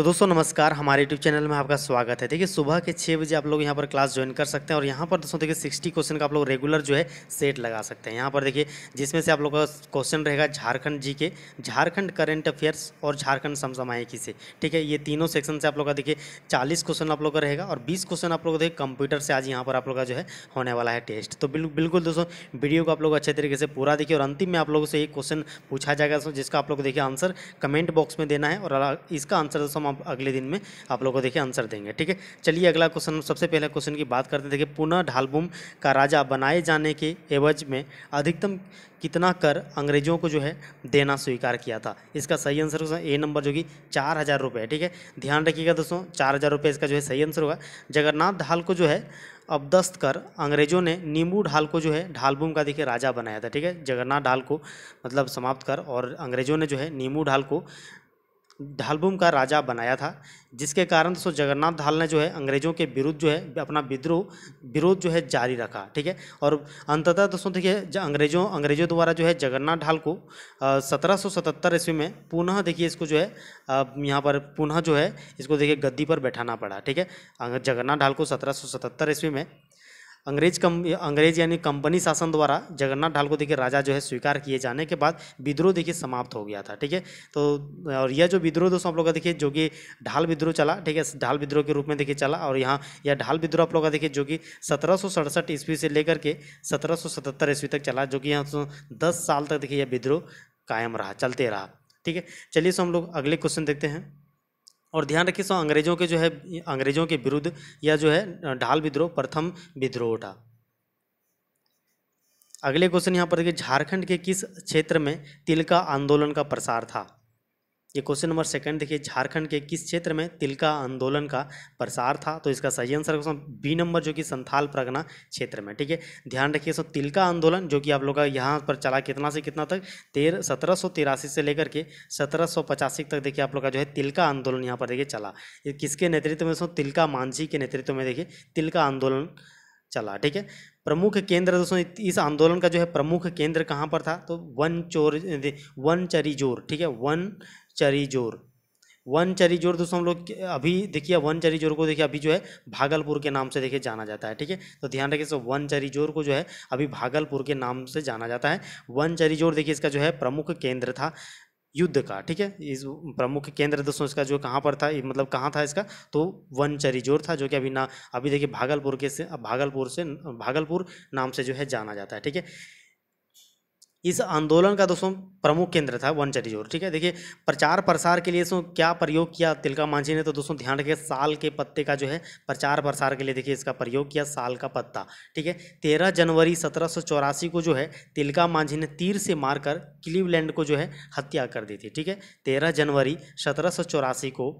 तो दोस्तों नमस्कार हमारे यूट्यूब चैनल में आपका स्वागत है देखिए सुबह के छः बजे आप लोग यहाँ पर क्लास ज्वाइन कर सकते हैं और यहाँ पर दोस्तों देखिए सिक्सटी क्वेश्चन का आप लोग रेगुलर जो है सेट लगा सकते हैं यहाँ पर देखिए जिसमें से आप लोग का क्वेश्चन रहेगा झारखंड जी के झारखंड करेंट अफेयर्स और झारखंड समसामयिकी से ठीक है ये तीनों सेक्शन से आप लोग का देखिए चालीस क्वेश्चन आप लोग का रहेगा और बीस क्वेश्चन आप लोग देखिए कंप्यूटर से आज यहाँ पर आप लोग का जो है होने वाला है टेस्ट तो बिल्कुल दोस्तों वीडियो को आप लोग अच्छे तरीके से पूरा देखिए और अंतिम में आप लोगों से एक क्वेश्चन पूछा जाएगा जिसका आप लोग देखिए आंसर कमेंट बॉक्स में देना है और इसका आंसर दोस्तों आप अगले दिन में आप लोगों को देखिए आंसर देंगे ठीक है चलिए अगला क्वेश्चन सबसे पहले क्वेश्चन की बात करते हैं देखिए पुनः ढालभूम का राजा बनाए जाने के एवज में अधिकतम कितना कर अंग्रेजों को जो है देना स्वीकार किया था इसका सही आंसर होगा ए नंबर जो कि चार हज़ार रुपये ठीक है ध्यान रखिएगा दोस्तों चार हज़ार रुपये इसका जो है सही आंसर होगा जगन्नाथ ढाल को जो है अबदस्त कर अंग्रेजों ने नींबू ढाल को जो है ढालबूम का देखिए राजा बनाया था ठीक है जगन्नाथ ढाल को मतलब समाप्त कर और अंग्रेजों ने जो है नींबू ढाल को ढालभूम का राजा बनाया था जिसके कारण सो जगन्नाथ ढाल ने जो है अंग्रेजों के विरुद्ध जो है अपना विद्रोह विरोध जो है जारी रखा ठीक है और अंततः दोस्तों देखिए अंग्रेजों अंग्रेजों द्वारा जो है जगन्नाथ ढाल को सत्रह सौ सतहत्तर ईस्वी में पुनः देखिए इसको जो है यहाँ पर पुनः जो है इसको देखिए गद्दी पर बैठाना पड़ा ठीक है जगन्नाथ ढाल को सत्रह सौ सतहत्तर ईस्वी में अंग्रेज कम अंग्रेज यानी कंपनी शासन द्वारा जगन्नाथ ढाल को देखिए राजा जो है स्वीकार किए जाने के बाद विद्रोह देखिए समाप्त हो गया था ठीक है तो और यह जो विद्रोह दोस्तों आप लोग का देखिए जो कि ढाल विद्रोह चला ठीक है ढाल विद्रोह के रूप में देखिए चला और यहाँ यह ढाल विद्रोह आप लोग का देखिए जो कि सत्रह ईस्वी से लेकर के सत्रह ईस्वी तक चला जो कि यहाँ तो दस साल तक देखिए यह विद्रोह कायम रहा चलते रहा ठीक है चलिए सो हम लोग अगले क्वेश्चन देखते हैं और ध्यान रखिए सो अंग्रेजों के जो है अंग्रेजों के विरुद्ध या जो है ढाल विद्रोह प्रथम विद्रोह उठा अगले क्वेश्चन यहाँ पर देखिए झारखंड के किस क्षेत्र में तिलका आंदोलन का प्रसार था ये क्वेश्चन नंबर सेकंड देखिए झारखंड के किस क्षेत्र में तिलका आंदोलन का प्रसार था तो इसका सही आंसर क्वेश्चन बी नंबर जो कि संथाल प्रगना क्षेत्र में ठीक है ध्यान रखिए सो तिलका आंदोलन जो कि आप लोग का यहाँ पर चला कितना से कितना तक तेरह सत्रह सौ तिरासी से लेकर के सत्रह सौ पचासी तक देखिए आप लोग का जो है तिलका आंदोलन यहाँ पर देखिए चला किसके नेतृत्व में सो तिलका मांझी के नेतृत्व में देखिए तिलका आंदोलन चला ठीक है प्रमुख केंद्र दोस्तों इस आंदोलन का जो है प्रमुख केंद्र कहाँ पर था तो वन चोर वन चरीजोर ठीक है वन चरीजोर वन चरीजोर दोस्तों हम लोग अभी देखिए वन चरीजोर को देखिए अभी जो है भागलपुर के नाम से देखिए जाना जाता है ठीक है तो ध्यान रखिए सो वन चरीजोर को जो है अभी भागलपुर के नाम से जाना जाता है वन चरीजोर देखिए इसका जो है प्रमुख केंद्र था युद्ध का ठीक है इस प्रमुख केंद्र दोस्तों इसका जो कहाँ पर था मतलब कहाँ था इसका तो वन चरीजोर था जो कि अभी ना अभी देखिए भागलपुर के से भागलपुर से भागलपुर नाम से जो है जाना जाता है ठीक है इस आंदोलन का दोस्तों प्रमुख केंद्र था वनचरी जोर ठीक है देखिए प्रचार प्रसार के लिए दोस्तों क्या प्रयोग किया तिलका मांझी ने तो दोस्तों ध्यान रखिए साल के पत्ते का जो है प्रचार प्रसार के लिए देखिए इसका प्रयोग किया साल का पत्ता ठीक है तेरह जनवरी सत्रह को जो है तिलका मांझी ने तीर से मारकर क्लीवलैंड को जो है हत्या कर दी थी ठीक है तेरह जनवरी सत्रह को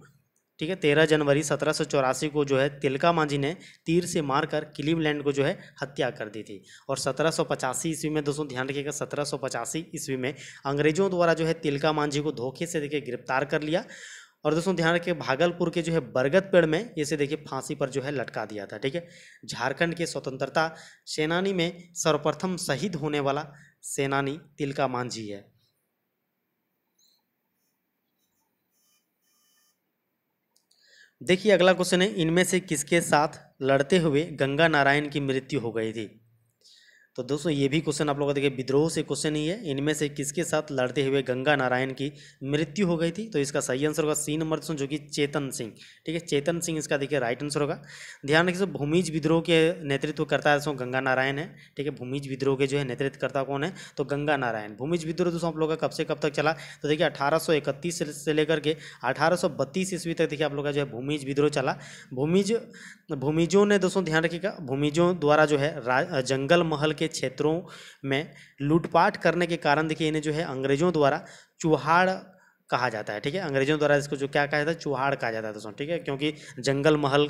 ठीक है तेरह जनवरी सत्रह सौ चौरासी को जो है तिलका मांझी ने तीर से मारकर क्लीवलैंड को जो है हत्या कर दी थी और सत्रह सौ पचासी ईस्वी में दोस्तों ध्यान रखिएगा सत्रह सौ पचासी ईस्वी में अंग्रेजों द्वारा जो है तिलका मांझी को धोखे से देखिए गिरफ्तार कर लिया और दोस्तों ध्यान रखिए भागलपुर के जो है बरगद पेड़ में इसे देखिए फांसी पर जो है लटका दिया था ठीक है झारखंड के स्वतंत्रता सेनानी में सर्वप्रथम शहीद होने वाला सेनानी तिलका मांझी है देखिए अगला क्वेश्चन है इनमें से किसके साथ लड़ते हुए गंगा नारायण की मृत्यु हो गई थी तो दोस्तों ये भी क्वेश्चन आप लोगों का देखिए विद्रोह से क्वेश्चन ही है इनमें से किसके साथ लड़ते हुए गंगा नारायण की मृत्यु हो गई थी तो इसका सही आंसर होगा सी नंबर जो कि चेतन सिंह ठीक है चेतन सिंह इसका देखिए राइट आंसर होगा ध्यान रखिए भूमिज विद्रोह के नेतृत्व करता है गंगा नारायण है ठीक है भूमिज विद्रोह के जो है नेतृत्व करता कौन है तो गंगा नारायण भूमिज विद्रोह दोस्तों आप लोग का कब से कब तक चला तो देखिए अठारह से लेकर के अठारह ईस्वी तक देखिए आप लोग का जो है भूमिज विद्रोह चला भूमिज भूमिजों ने दोस्तों ध्यान रखिएगा भूमिजों द्वारा जो है जंगल महल के क्षेत्रों में लूटपाट करने के कारण देखिए इन्हें जो है अंग्रेजों द्वारा चुहाड़ कहा जाता है ठीक है अंग्रेजों द्वारा इसको जो क्या कहा जाता है चुहाड़ कहा जाता था दोस्तों ठीक है क्योंकि जंगल महल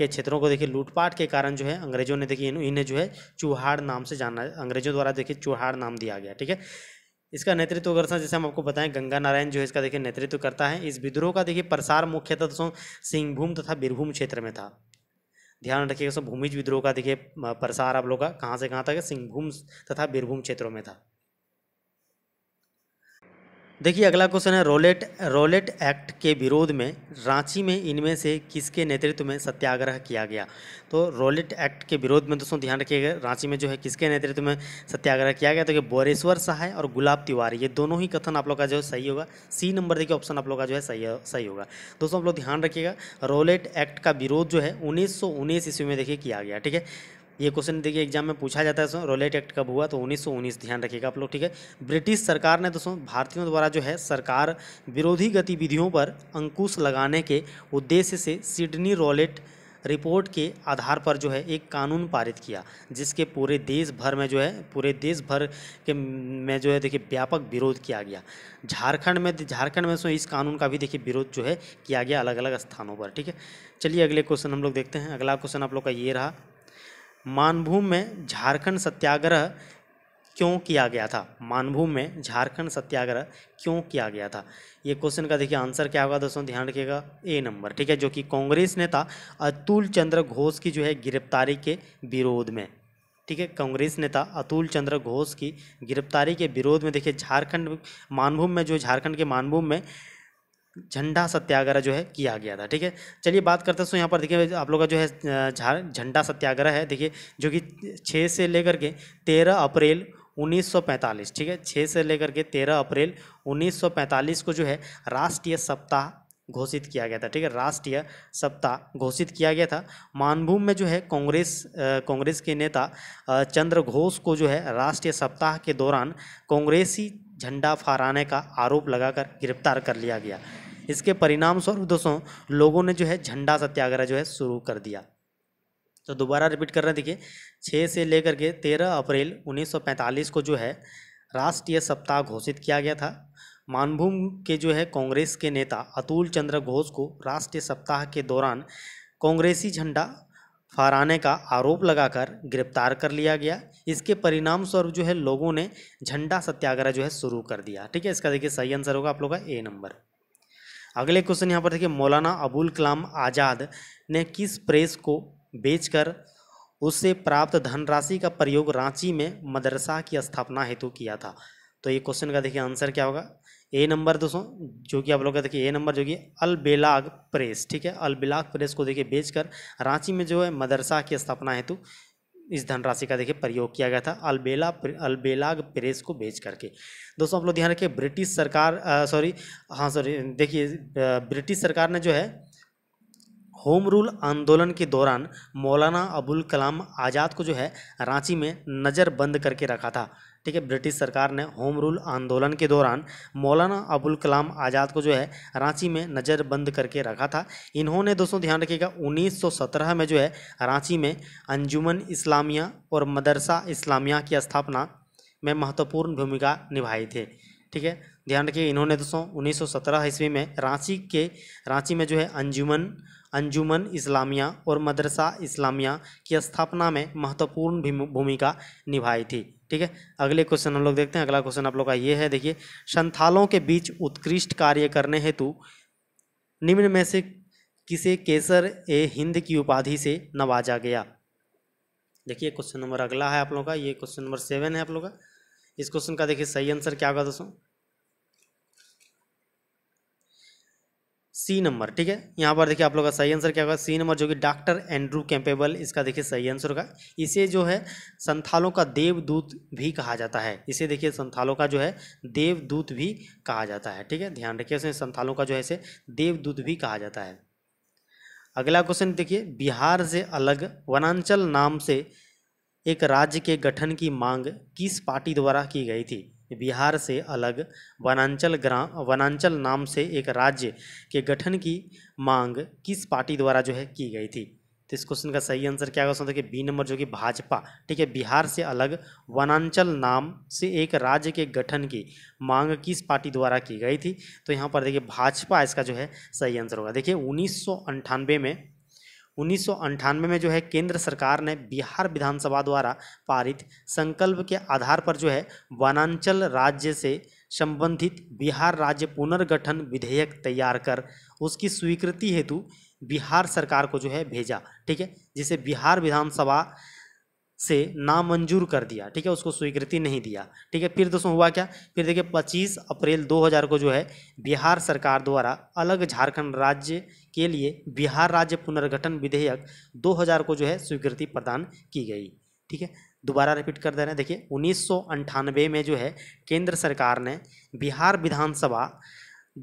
के क्षेत्रों को देखिए लूटपाट के कारण जो है अंग्रेजों ने देखिए इन्हें जो है चुहाड़ नाम से जाना अंग्रेजों द्वारा देखिए चुहाड़ नाम दिया गया ठीक है इसका नेतृत्व करता जैसे हम आपको बताएं गंगा नारायण जो है इसका देखिए नेतृत्व करता है इस विद्रोह का देखिए प्रसार मुख्यतः दोस्तों सिंहभूम तथा बीरभूम क्षेत्र में था ध्यान रखिएगा सब भूमिज विद्रोह का देखिए प्रसार आप लोग का कहाँ से कहाँ तक सिंहभूम तथा बीरभूम क्षेत्रों में था देखिए अगला क्वेश्चन है रोलेट रोलेट एक्ट के विरोध में रांची में इनमें से किसके नेतृत्व में सत्याग्रह किया गया तो रोलेट एक्ट के विरोध में दोस्तों ध्यान रखिएगा रांची में जो है किसके नेतृत्व में सत्याग्रह किया गया तो कि बोरेश्वर सहाय और गुलाब तिवारी ये दोनों ही कथन आप लोग का जो है सही होगा सी नंबर देखिए ऑप्शन आप लोग का जो है सही सही होगा दोस्तों आप लोग ध्यान रखिएगा रोलेट एक्ट का विरोध जो है उन्नीस सौ ईस्वी में देखिए किया गया ठीक है ये क्वेश्चन देखिए एग्जाम में पूछा जाता है दोस्तों रोलेट एक्ट कब हुआ तो 1919 ध्यान रखिएगा आप लोग ठीक है ब्रिटिश सरकार ने दोस्तों भारतीयों द्वारा जो है सरकार विरोधी गतिविधियों पर अंकुश लगाने के उद्देश्य से सिडनी रोलेट रिपोर्ट के आधार पर जो है एक कानून पारित किया जिसके पूरे देश भर में जो है पूरे देश भर के में जो है देखिए व्यापक विरोध किया गया झारखंड में झारखंड में इस कानून का भी देखिए विरोध जो है किया गया अलग अलग स्थानों पर ठीक है चलिए अगले क्वेश्चन हम लोग देखते हैं अगला क्वेश्चन आप लोग का ये रहा मानभूम में झारखंड सत्याग्रह क्यों किया गया था मानभूम में झारखंड सत्याग्रह क्यों किया गया था ये क्वेश्चन का देखिए आंसर क्या होगा दोस्तों ध्यान रखिएगा ए नंबर ठीक है जो कि कांग्रेस नेता अतुल चंद्र घोष की जो है गिरफ्तारी के विरोध में ठीक है कांग्रेस नेता अतुल चंद्र घोष की गिरफ्तारी के विरोध में देखिए झारखंड मानभूम में जो झारखंड के मानभूम में झंडा सत्याग्रह जो है किया गया था ठीक है चलिए बात करते हैं सो यहाँ पर देखिए आप लोग का जो है झार झंडा सत्याग्रह है देखिए जो कि छः से लेकर के तेरह अप्रैल 1945 ठीक है छः से लेकर के तेरह अप्रैल 1945 को जो है राष्ट्रीय सप्ताह घोषित किया गया था ठीक है राष्ट्रीय सप्ताह घोषित किया गया था मानभूम में जो है कांग्रेस कांग्रेस के नेता चंद्र घोष को जो है राष्ट्रीय सप्ताह के दौरान कांग्रेसी झंडा फहराने का आरोप लगाकर गिरफ्तार कर लिया गया इसके परिणाम स्वरूप दोस्तों लोगों ने जो है झंडा सत्याग्रह जो है शुरू कर दिया तो दोबारा रिपीट कर रहे हैं देखिए छः से लेकर के तेरह अप्रैल 1945 को जो है राष्ट्रीय सप्ताह घोषित किया गया था मानभूम के जो है कांग्रेस के नेता अतुल चंद्र घोष को राष्ट्रीय सप्ताह के दौरान कांग्रेसी झंडा फहराने का आरोप लगाकर गिरफ्तार कर लिया गया इसके परिणाम स्वरूप जो है लोगों ने झंडा सत्याग्रह जो है शुरू कर दिया ठीक है इसका देखिए सही आंसर होगा आप लोग का ए नंबर अगले क्वेश्चन यहाँ पर देखिए मौलाना अबुल कलाम आज़ाद ने किस प्रेस को बेचकर उससे प्राप्त धनराशि का प्रयोग रांची में मदरसा की स्थापना हेतु किया था तो ये क्वेश्चन का देखिए आंसर क्या होगा ए नंबर दोस्तों जो कि आप लोग का देखिए ए नंबर जो कि अलबेलाग प्रेस ठीक है अलबेलाग प्रेस को देखिए बेचकर रांची में जो है मदरसा की स्थापना हेतु इस धनराशि का देखिए प्रयोग किया गया था अलबेला अलबेलाग प्रेस को भेज करके दोस्तों आप लोग ध्यान रखिए ब्रिटिश सरकार सॉरी हाँ सॉरी देखिए ब्रिटिश सरकार ने जो है होम रूल आंदोलन के दौरान मौलाना अबुल कलाम आज़ाद को जो है रांची में नज़र बंद करके रखा था ठीक है ब्रिटिश सरकार ने होम रूल आंदोलन के दौरान मौलाना अबुल कलाम आज़ाद को जो है रांची में नज़रबंद करके रखा था इन्होंने दोस्तों ध्यान रखिएगा 1917 में जो है रांची में अंजुमन इस्लामिया और मदरसा इस्लामिया की स्थापना में महत्वपूर्ण भूमिका निभाई थी ठीक है ध्यान रखिए इन्होंने दोस्तों 1917 ईस्वी में रांची के रांची में जो है अंजुमन अंजुमन इस्लामिया और मदरसा इस्लामिया की स्थापना में महत्वपूर्ण भूमिका निभाई थी ठीक है अगले क्वेश्चन हम लोग देखते हैं अगला क्वेश्चन आप लोग का ये है देखिए संथालों के बीच उत्कृष्ट कार्य करने हेतु निम्न में से किसे केसर ए हिंद की उपाधि से नवाजा गया देखिए क्वेश्चन नंबर अगला है आप लोगों का ये क्वेश्चन नंबर सेवन है आप लोगों का इस क्वेश्चन का देखिए सही आंसर क्या होगा दोस्तों सी नंबर ठीक है यहाँ पर देखिए आप लोग का सही आंसर क्या होगा सी नंबर जो कि डॉक्टर एंड्रू कैंपेबल इसका देखिए सही आंसर होगा इसे जो है संथालों का देवदूत भी कहा जाता है इसे देखिए संथालों का जो है देवदूत भी कहा जाता है ठीक है ध्यान रखिए इसमें संथालों का जो है इसे देवदूत भी कहा जाता है अगला क्वेश्चन देखिए बिहार से अलग वनांचल नाम से एक राज्य के गठन की मांग किस पार्टी द्वारा की गई थी बिहार से अलग वनांचल ग्राम वनांचल नाम से एक राज्य के गठन की मांग किस पार्टी द्वारा जो है की गई थी तो इस क्वेश्चन का सही आंसर क्या होगा तो कि बी नंबर जो कि भाजपा ठीक है बिहार से अलग वनांचल नाम से एक राज्य के गठन की मांग किस पार्टी द्वारा की गई थी तो यहाँ पर देखिए भाजपा इसका जो है सही आंसर होगा देखिए उन्नीस में उन्नीस में जो है केंद्र सरकार ने बिहार विधानसभा द्वारा पारित संकल्प के आधार पर जो है वनांचल राज्य से संबंधित बिहार राज्य पुनर्गठन विधेयक तैयार कर उसकी स्वीकृति हेतु बिहार सरकार को जो है भेजा ठीक है जिसे बिहार विधानसभा से नामंजूर कर दिया ठीक है उसको स्वीकृति नहीं दिया ठीक है फिर दोस्तों हुआ क्या फिर देखिए 25 अप्रैल 2000 को जो है बिहार सरकार द्वारा अलग झारखंड राज्य के लिए बिहार राज्य पुनर्गठन विधेयक 2000 को जो है स्वीकृति प्रदान की गई ठीक है दोबारा रिपीट कर दे रहे हैं देखिए उन्नीस में जो है केंद्र सरकार ने बिहार विधानसभा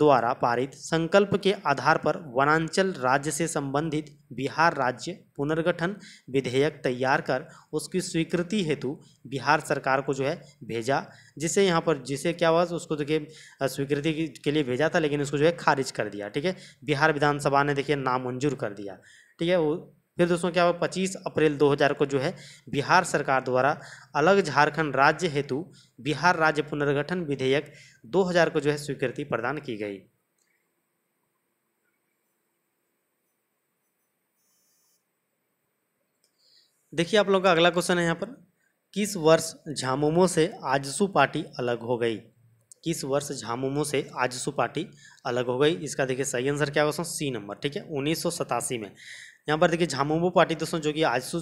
द्वारा पारित संकल्प के आधार पर वनांचल राज्य से संबंधित बिहार राज्य पुनर्गठन विधेयक तैयार कर उसकी स्वीकृति हेतु बिहार सरकार को जो है भेजा जिसे यहाँ पर जिसे क्या हुआ उसको देखिए स्वीकृति के लिए भेजा था लेकिन उसको जो है खारिज कर दिया ठीक है बिहार विधानसभा ने देखिए नामंजूर कर दिया ठीक है वो फिर दोस्तों क्या हुआ पच्चीस अप्रैल 2000 को जो है बिहार सरकार द्वारा अलग झारखंड राज्य हेतु बिहार राज्य पुनर्गठन विधेयक 2000 को जो है स्वीकृति प्रदान की गई देखिए आप लोगों का अगला क्वेश्चन है यहाँ पर किस वर्ष झामुमो से आजसू पार्टी अलग हो गई किस वर्ष झामुमो से आजसू पार्टी अलग हो गई इसका देखिए सही आंसर क्या होगा सी नंबर ठीक है उन्नीस में यहाँ पर देखिए झामुमो पार्टी दोस्तों जो कि आजसू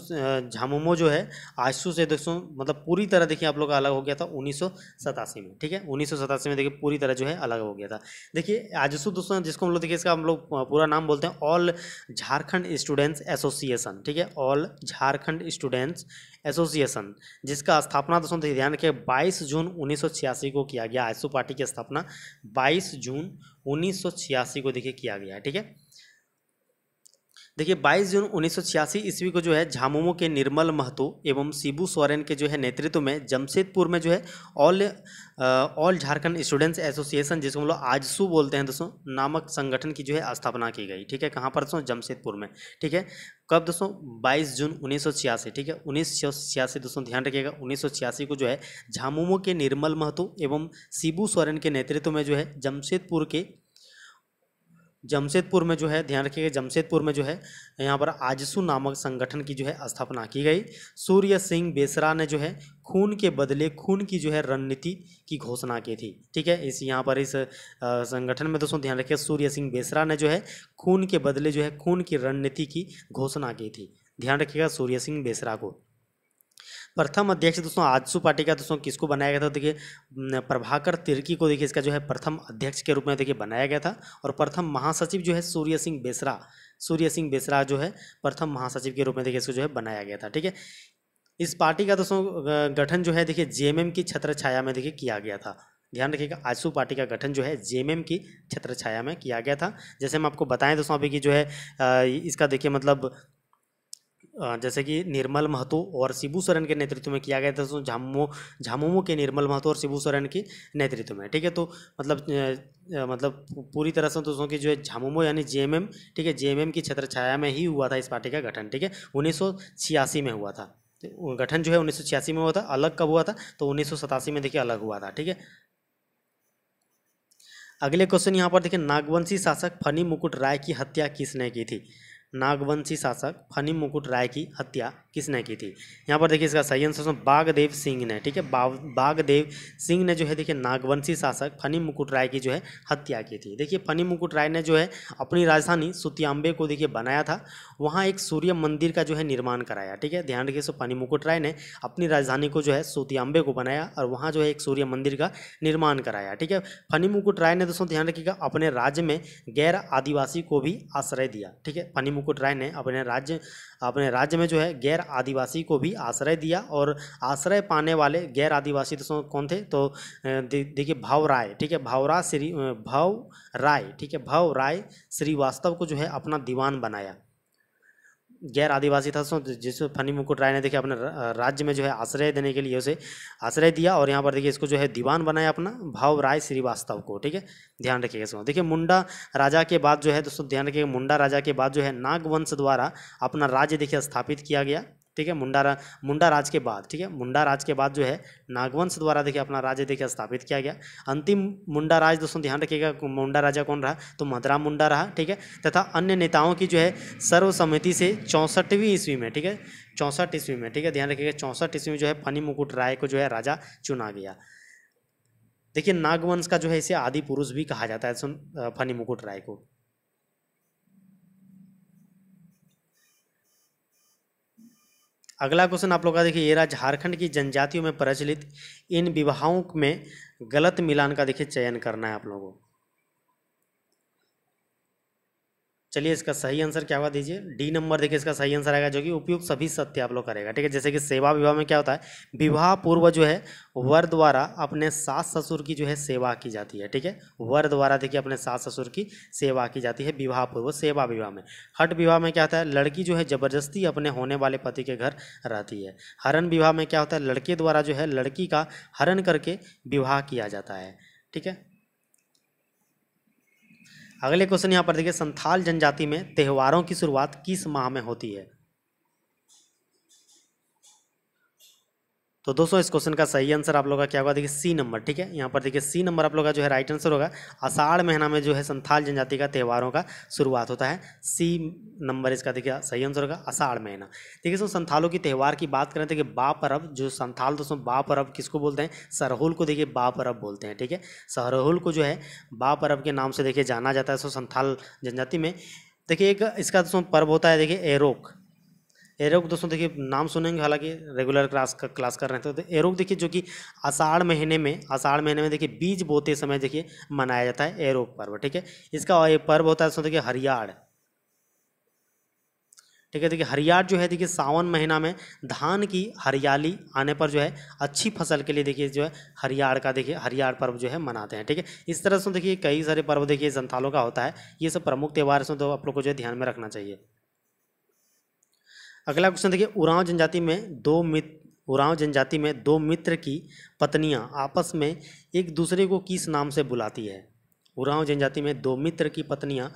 झामुमो जो है आजसू से दोस्तों मतलब पूरी तरह देखिए आप लोग का अलग हो गया था उन्नीस में ठीक है उन्नीस में देखिए पूरी तरह जो है अलग हो गया था देखिए आजसू दोस्तों जिसको हम लोग देखिए इसका हम लोग पूरा नाम बोलते हैं ऑल झारखंड स्टूडेंट्स एसोसिएशन ठीक है ऑल झारखंड स्टूडेंट्स एसोसिएशन जिसका स्थापना दोस्तों ध्यान रखिए बाईस जून उन्नीस को किया गया आजसू पार्टी की स्थापना बाईस जून उन्नीस को देखिए किया गया ठीक है देखिए 22 जून उन्नीस ईस्वी को जो है झामुमो के निर्मल महतो एवं शिबू सोरेन के जो है नेतृत्व में जमशेदपुर में जो है all all Jharkhand students association जिसको हम लोग आजसू बोलते हैं दोस्तों नामक संगठन की जो है स्थापना की गई ठीक है कहाँ पर दोस्तों जमशेदपुर में ठीक है कब दोस्तों 22 जून उन्नीस ठीक है उन्नीस दोस्तों ध्यान रखिएगा उन्नीस को जो है झामुमो के निर्मल महतो एवं शिबू सोरेन के नेतृत्व में जो है जमशेदपुर के जमशेदपुर में जो है ध्यान रखिएगा जमशेदपुर में जो है यहाँ पर आजसू नामक संगठन की जो है स्थापना की गई सूर्य सिंह बेसरा ने जो है खून के बदले खून की जो है रणनीति की घोषणा की थी ठीक है इस यहाँ पर इस संगठन में दोस्तों ध्यान रखिए सूर्य सिंह बेसरा ने जो है खून के बदले जो है खून की रणनीति की घोषणा की थी ध्यान रखिएगा सूर्य सिंह बेसरा को प्रथम अध्यक्ष दोस्तों आजसू पार्टी का दोस्तों किसको बनाया गया था देखिए प्रभाकर तिर्की को देखिए इसका जो है प्रथम अध्यक्ष के रूप में देखिए बनाया गया था और प्रथम महासचिव जो है सूर्य सिंह बेसरा सूर्य सिंह बेसरा जो है प्रथम महासचिव के रूप में देखिए इसको जो है बनाया गया था ठीक है इस पार्टी का दोस्तों गठन जो है देखिए जेएमएम की छत्र छाया में देखिए किया गया था ध्यान रखिएगा आजसू पार्टी का गठन जो है जेएमएम की छत्र छाया में किया गया था जैसे हम आपको बताएं दोस्तों अभी की जो है इसका देखिए मतलब जैसे कि निर्मल महतो और शिबू सोरेन के नेतृत्व में किया गया था दोस्तों झामुमो झामुमो के निर्मल महतो और शिबू सोरेन के नेतृत्व में ठीक है तो मतलब मतलब पूरी तरह से दोस्तों की जो है झामुमो यानी जेएमएम ठीक है जेएमएम की छत्र छाया में ही हुआ था इस पार्टी का गठन ठीक है उन्नीस में हुआ था तो गठन जो है उन्नीस में हुआ था अलग कब हुआ था तो उन्नीस में देखिए अलग हुआ था ठीक है अगले क्वेश्चन यहाँ पर देखिए नागवंशी शासक फनी मुकुट राय की हत्या किसने की थी नागवंशी शासक फनी मुकुट राय की हत्या किसने की थी यहाँ पर देखिए इसका सही आंसर बागदेव सिंह ने ठीक है बागदेव सिंह ने जो है देखिए नागवंशी शासक फनी मुकुट राय की जो है हत्या की थी देखिए फनी मुकुट राय ने जो है अपनी राजधानी सुतियांबे को देखिए बनाया था वहाँ एक सूर्य मंदिर का जो है निर्माण कराया ठीक है ध्यान रखिए सो फनी मुकुट राय ने अपनी राजधानी को जो है सुतियांबे को बनाया और वहाँ जो है एक सूर्य मंदिर का निर्माण कराया ठीक है फनी मुकुट राय ने दोस्तों ध्यान रखिएगा अपने राज्य में गैर आदिवासी को भी आश्रय दिया ठीक है फनी मुकुट राय ने अपने राज्य अपने राज्य में जो है गैर आदिवासी को भी आश्रय दिया और आश्रय पाने वाले गैर आदिवासी तो कौन थे तो देखिए भाव राय ठीक है भावरा श्री भाव राय ठीक है भाव राय श्रीवास्तव को जो है अपना दीवान बनाया गैर आदिवासी था जिस फनी मुकुट राय ने देखिए अपने राज्य में जो है आश्रय देने के लिए उसे आश्रय दिया और यहाँ पर देखिए इसको जो है दीवान बनाया अपना भाव राय श्रीवास्तव को ठीक है ध्यान रखिएगा इसको देखिए मुंडा राजा के बाद जो है दोस्तों ध्यान रखिएगा मुंडा राजा के बाद जो है नागवंश द्वारा अपना राज्य देखिए स्थापित किया गया ठीक है मुंडा रा, मुंडा राज के बाद ठीक है मुंडा राज के बाद जो है नागवंश द्वारा देखिए अपना राज्य देखिए स्थापित किया गया अंतिम मुंडा राज दोस्तों ध्यान रखिएगा मुंडा राजा कौन रहा तो मधुरा मुंडा रहा ठीक है तथा अन्य नेताओं की जो है सर्वसम्मति से चौंसठवीं ईस्वी में ठीक है चौंसठ ईस्वी में ठीक है ध्यान रखिएगा चौंसठ ईस्वी में जो है फनी मुकुट राय को जो है राजा चुना गया देखिए नागवंश का जो है इसे आदि पुरुष भी कहा जाता है फनी मुकुट राय को अगला क्वेश्चन आप लोग का देखिए ये रहा झारखंड की जनजातियों में प्रचलित इन विवाहों में गलत मिलान का देखिए चयन करना है आप लोगों को चलिए इसका सही आंसर क्या हुआ दीजिए डी नंबर देखिए इसका सही आंसर आएगा जो कि उपयुक्त सभी सत्य आप लोग करेगा ठीक है जैसे कि सेवा विवाह में क्या होता है विवाह पूर्व जो है वर द्वारा अपने सास ससुर की जो है सेवा की जाती है ठीक है वर द्वारा देखिए अपने सास ससुर की सेवा की जाती है विवाह पूर्व सेवा विवाह में हट विवाह में क्या होता है लड़की जो है जबरदस्ती अपने होने वाले पति के घर रहती है हरण विवाह में क्या होता है लड़के द्वारा जो है लड़की का हरण करके विवाह किया जाता है ठीक है अगले क्वेश्चन यहाँ पर देखिए संथाल जनजाति में त्यौहारों की शुरुआत किस माह में होती है तो दोस्तों इस क्वेश्चन का सही आंसर आप लोग का क्या होगा देखिए सी नंबर ठीक है यहाँ पर देखिए सी नंबर आप लोगों का जो है राइट आंसर होगा आषाढ़ महीना में जो है संथाल जनजाति का त्यौहारों का शुरुआत होता है सी नंबर इसका देखिए सही आंसर होगा आषाढ़ महीना देखिए दोस्तों संथालों की त्यौहार की बात करें तो देखिए बा परब जो संथाल दोस्तों बा परब किसको बोलते हैं सरहुल को देखिए बा परब बोलते हैं ठीक है सरहुल को जो है बा परब के नाम से देखिए जाना जाता है सो संथाल जनजाति में देखिए एक इसका दोस्तों पर्व होता है देखिए एरोक एरोग दोस्तों देखिए नाम सुनेंगे हालांकि रेगुलर क्लास का क्लास कर रहे थे तो, तो एरोग देखिए जो कि आषाढ़ महीने में आषाढ़ महीने में देखिए बीज बोते समय देखिए मनाया जाता है एरोग पर्व ठीक है इसका पर्व होता है दोस्तों देखिए हरियाड़ ठीक है देखिए हरियाड़ जो है देखिए सावन महीना में धान की हरियाली आने पर जो है अच्छी फसल के लिए देखिए जो है हरियाड़ का देखिए हरियाड़ पर्व जो है मनाते हैं ठीक है इस तरह से देखिए कई सारे पर्व देखिए संथालों का होता है ये सब प्रमुख त्यौहार से तो आप लोग को जो है ध्यान में रखना चाहिए अगला क्वेश्चन देखिए उरांव जनजाति में दो मित्र उरांव जनजाति में दो मित्र की पत्नियां आपस में एक दूसरे को किस नाम से बुलाती है उरांव जनजाति में दो मित्र की पत्नियां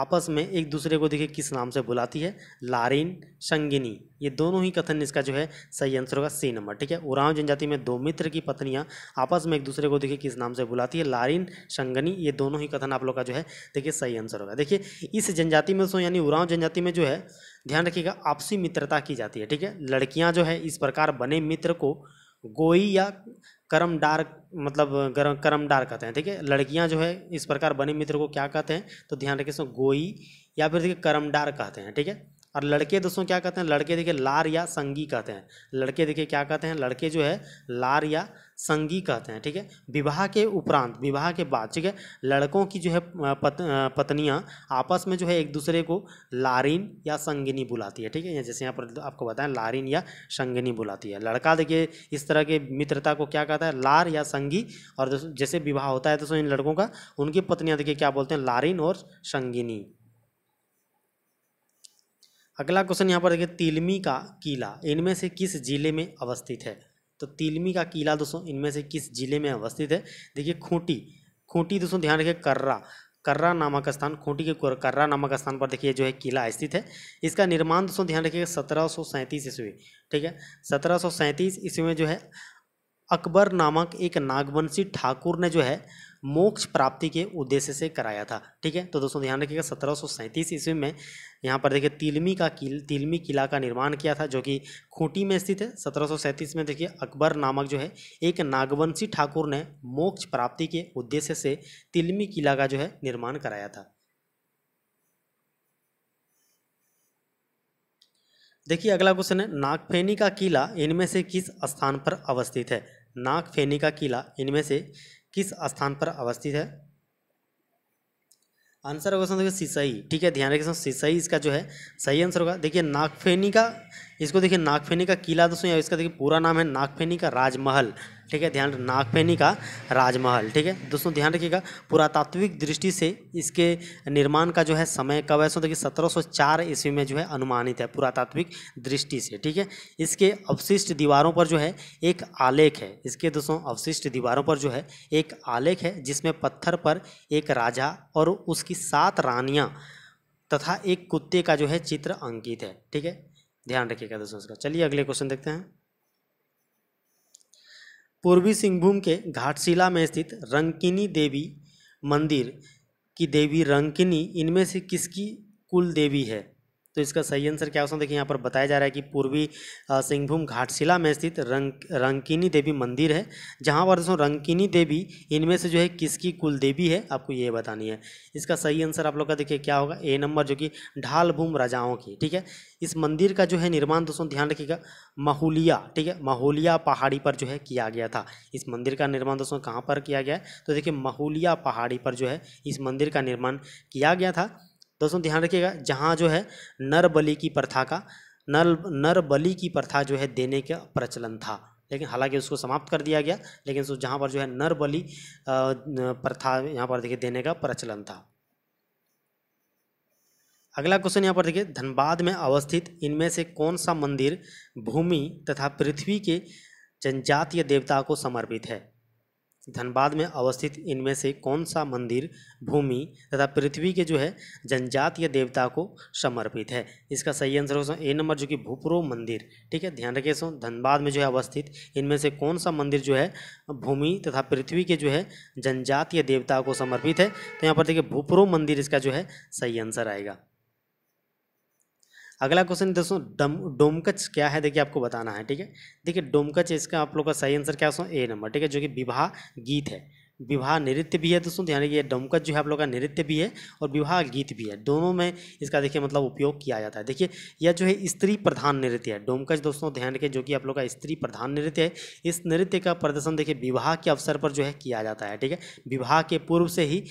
आपस में एक दूसरे को देखिए किस नाम से बुलाती है लारिन संगिनी ये दोनों ही कथन इसका जो है सही आंसर होगा सी नंबर ठीक है उरांव जनजाति में दो मित्र की पत्नियां आपस में एक दूसरे को देखिए किस नाम से बुलाती है लारिन संगनी ये दोनों ही कथन आप लोग का जो है देखिए सही आंसर होगा देखिए इस जनजाति में सो यानी उरांव जनजाति में जो है ध्यान रखिएगा आपसी मित्रता की जाती है ठीक है लड़कियां जो है इस प्रकार बने मित्र को गोई या करमडार मतलब करमडार कहते हैं ठीक है लड़कियां जो है इस प्रकार बने मित्र को क्या कहते हैं तो ध्यान रखिए इसमें गोई या फिर देखिए करमडार कहते हैं ठीक है और लड़के दोस्तों क्या कहते हैं लड़के देखिए लार या संगी कहते हैं लड़के देखिए क्या कहते हैं लड़के जो है लार या संगी कहते हैं ठीक है विवाह के उपरांत विवाह के बाद ठीक है लड़कों की जो है पत, पत्नियाँ आपस में जो है एक दूसरे को लारिन या संगिनी बुलाती है ठीक है जैसे यहाँ पर आपको बताएं लारिन या संगिनी बुलाती है लड़का देखिए इस तरह के मित्रता को क्या कहता है लार या संगी और जैसे विवाह होता है तो इन लड़कों का उनकी पत्नियाँ देखिए क्या बोलते हैं लारिन और संगिनी अगला क्वेश्चन यहाँ पर देखिए तिलमी का किला इनमें से किस जिले में अवस्थित है तो तिलमी का किला दोस्तों इनमें से किस जिले में अवस्थित है देखिए खूंटी खूंटी दोस्तों ध्यान रखिए कर्रा कर्रा नामक स्थान खूंटी के कर्रा नामक स्थान पर देखिए जो है किला स्थित है इसका निर्माण दोस्तों ध्यान रखिएगा सत्रह सौ सैंतीस ईस्वी ठीक है सत्रह सौ सैंतीस ईस्वी में जो है अकबर नामक एक नागवंशी ठाकुर ने जो है मोक्ष प्राप्ति के उद्देश्य से कराया था ठीक है तो दोस्तों ध्यान रखिएगा सत्रह सौ सैंतीस ईस्वी में यहाँ पर देखिए तिलमी का किल तिलमी किला का निर्माण किया था जो कि खूंटी में स्थित है सत्रह सौ सैंतीस में देखिए अकबर नामक जो है एक नागवंशी ठाकुर ने मोक्ष प्राप्ति के उद्देश्य से तिलमी किला का जो है निर्माण कराया था देखिए अगला क्वेश्चन है नागफेनी का किला इनमें से किस स्थान पर अवस्थित है नागफेनी का किला इनमें से किस स्थान पर अवस्थित है आंसर होगा देखिए सिसई ठीक है ध्यान रखिए सिसई इसका जो है सही आंसर होगा देखिए नागफेनी का इसको देखिए नागफेनी का किला दोस्तों या इसका देखिए पूरा नाम है नागफेनी का राजमहल ठीक है ध्यान नागफेनी का राजमहल ठीक है दोस्तों ध्यान रखिएगा पुरातात्विक दृष्टि से इसके निर्माण का जो है समय कब है सो देखिए 1704 ईस्वी में जो है अनुमानित है पुरातात्विक दृष्टि से ठीक है इसके अवशिष्ट दीवारों पर जो है एक आलेख है इसके दोस्तों अवशिष्ट दीवारों पर जो है एक आलेख है जिसमें पत्थर पर एक राजा और उसकी सात रानियाँ तथा एक कुत्ते का जो है चित्र अंकित है ठीक है ध्यान रखिएगा दोस्तों इसका चलिए अगले क्वेश्चन देखते हैं पूर्वी सिंहभूम के घाटशिला में स्थित रंकिनी देवी मंदिर की देवी रंकिनी इनमें से किसकी कुल देवी है तो इसका सही आंसर क्या है देखिए यहाँ पर बताया जा रहा है कि पूर्वी सिंहभूम घाटशिला में स्थित रंग रंकिनी देवी मंदिर है जहाँ पर दोस्तों रंकिनी देवी इनमें से जो है किसकी कुल देवी है आपको ये बतानी है इसका सही आंसर आप लोग का देखिए क्या होगा ए नंबर जो कि ढालभूम राजाओं की ठीक है इस मंदिर का जो है निर्माण दोस्तों ध्यान रखिएगा महुलिया ठीक है महुलिया पहाड़ी पर जो है किया गया था इस मंदिर का निर्माण दोस्तों कहाँ पर किया गया है तो देखिए महुलिया पहाड़ी पर जो है इस मंदिर का निर्माण किया गया था दोस्तों ध्यान रखिएगा जहाँ जो है नर बलि की प्रथा का नर नर बलि की प्रथा जो है देने का प्रचलन था लेकिन हालांकि उसको समाप्त कर दिया गया लेकिन जहाँ पर जो है नर बलि प्रथा यहाँ पर देखिए देने का प्रचलन था अगला क्वेश्चन यहाँ पर देखिए धनबाद में अवस्थित इनमें से कौन सा मंदिर भूमि तथा पृथ्वी के जनजातीय देवता को समर्पित है धनबाद में अवस्थित इनमें से कौन सा मंदिर भूमि तथा पृथ्वी के जो है जनजातीय देवता को समर्पित है इसका सही आंसर हो सो ए नंबर जो कि भूपुरो मंदिर ठीक है ध्यान रखिए सो धनबाद में जो है अवस्थित इनमें से कौन सा मंदिर जो है भूमि तथा पृथ्वी के जो है जनजातीय देवता को समर्पित है तो यहाँ पर देखिए भूपुरो मंदिर इसका जो है सही आंसर आएगा अगला क्वेश्चन दोस्तों डोमकच क्या है देखिए आपको बताना है ठीक है देखिए डोमकच इसका आप लोग का सही आंसर क्या है ए नंबर ठीक है जो कि विवाह गीत है विवाह नृत्य भी है दोस्तों तो यानी कि डमकत जो है आप लोग का नृत्य भी है और विवाह गीत भी है दोनों में इसका देखिए मतलब उपयोग किया जाता है देखिए यह जो है स्त्री प्रधान नृत्य है डोमकच दोस्तों ध्यान रखें जो कि आप लोग का स्त्री प्रधान नृत्य है इस नृत्य का प्रदर्शन देखिए विवाह के अवसर पर जो है किया जाता है ठीक है विवाह के पूर्व से ही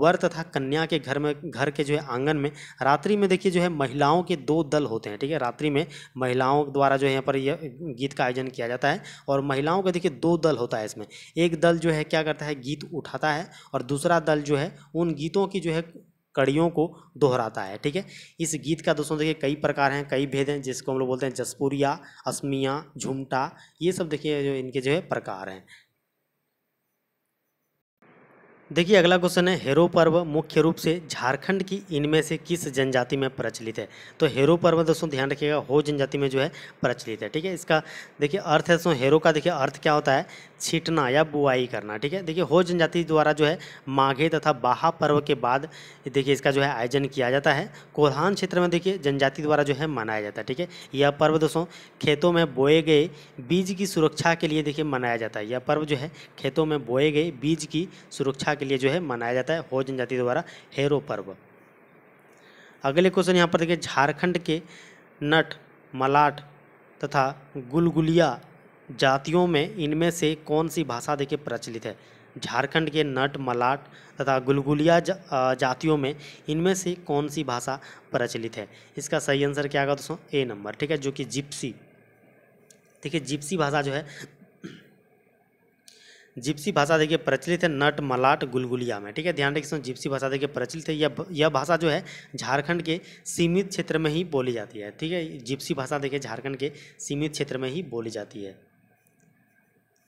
वर तथा कन्या के घर में घर के जो है आंगन में रात्रि में देखिए जो है महिलाओं के दो दल होते हैं ठीक है रात्रि में महिलाओं द्वारा जो है यहाँ पर यह गीत का आयोजन किया जाता है और महिलाओं का देखिए दो दल होता है इसमें एक दल जो है क्या करता है गीत उठाता है और दूसरा दल जो है उन गीतों की जो है कड़ियों को दोहराता है ठीक है इस गीत का दोस्तों देखिए कई प्रकार हैं कई भेद हैं जिसको हम लोग बोलते हैं जसपुरिया असमिया झुमटा ये सब देखिए जो इनके जो है प्रकार हैं देखिए अगला क्वेश्चन है हेरो पर्व मुख्य रूप से झारखंड की इनमें से किस जनजाति में प्रचलित है तो हेरो पर्व दोस्तों ध्यान रखिएगा हो जनजाति में जो है प्रचलित है ठीक है इसका देखिए अर्थ है दोस्तों हेरो का देखिए अर्थ क्या होता है छीटना या बुआई करना ठीक है देखिए हो जनजाति द्वारा जो है माघे तथा बाहा पर्व के बाद देखिए इसका जो है आयोजन किया जाता है कोल्हान क्षेत्र में देखिए जनजाति द्वारा जो है मनाया जाता है ठीक है यह पर्व दोस्तों खेतों में बोए गए बीज की सुरक्षा के लिए देखिए मनाया जाता है यह पर्व जो है खेतों में बोए गए बीज की सुरक्षा के लिए जो है मनाया जाता है हो जनजाति द्वारा हेरो पर्व अगले क्वेश्चन यहाँ पर देखिए झारखंड के नट मलाट तथा गुलगुलिया जातियों में इनमें से कौन सी भाषा देखिए प्रचलित है झारखंड के नट मलाट तथा गुलगुलिया जा, जातियों में इनमें से कौन सी भाषा प्रचलित है इसका सही आंसर क्या होगा दोस्तों ए नंबर ठीक है जो कि जिप्सी देखिए जिप्सी भाषा जो है जिप्सी भाषा देखिए प्रचलित है नट मलाट गुलगुलिया में ठीक है ध्यान रखिए जिप्सी भाषा देखिए प्रचलित है यह यह भाषा जो है झारखंड के सीमित क्षेत्र में ही बोली जाती है ठीक है जिप्सी भाषा देखिए झारखंड के सीमित क्षेत्र में ही बोली जाती है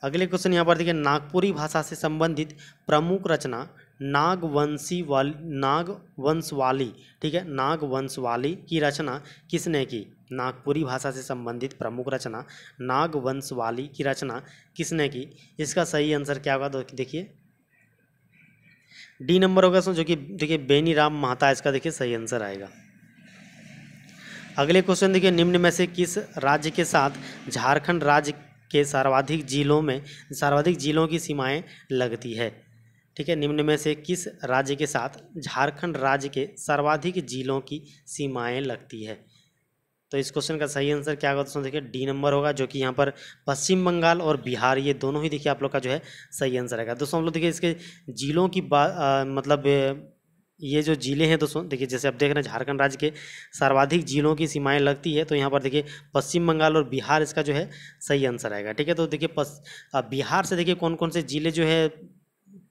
अगले क्वेश्चन यहाँ पर देखिए नागपुरी भाषा से संबंधित प्रमुख रचना नागवंशी वाली वाली ठीक है नागवंश वाली की रचना किसने की नागपुरी भाषा से संबंधित प्रमुख रचना वाली की रचना किसने की इसका सही आंसर क्या होगा देखिए डी नंबर होगा जो कि देखिए बेनी राम महता इसका देखिए सही आंसर आएगा अगले क्वेश्चन देखिए निम्न में से किस राज्य के साथ झारखंड राज्य के सर्वाधिक जिलों में सर्वाधिक जिलों की सीमाएं लगती है ठीक है निम्न में से किस राज्य के साथ झारखंड राज्य के सर्वाधिक जिलों की सीमाएं लगती है तो इस क्वेश्चन का सही आंसर क्या होगा दोस्तों देखिए डी नंबर होगा जो कि यहाँ पर पश्चिम बंगाल और बिहार ये दोनों ही देखिए आप लोग का जो है सही आंसर रहेगा दोस्तों हम लोग देखिए इसके जिलों की बात मतलब ये जो जिले हैं दोस्तों देखिए जैसे आप देख रहे हैं झारखंड राज्य के सर्वाधिक जिलों की सीमाएं लगती है तो यहाँ पर देखिए पश्चिम बंगाल और बिहार इसका जो है सही आंसर आएगा ठीक है तो देखिए बिहार से देखिए कौन कौन से ज़िले जो है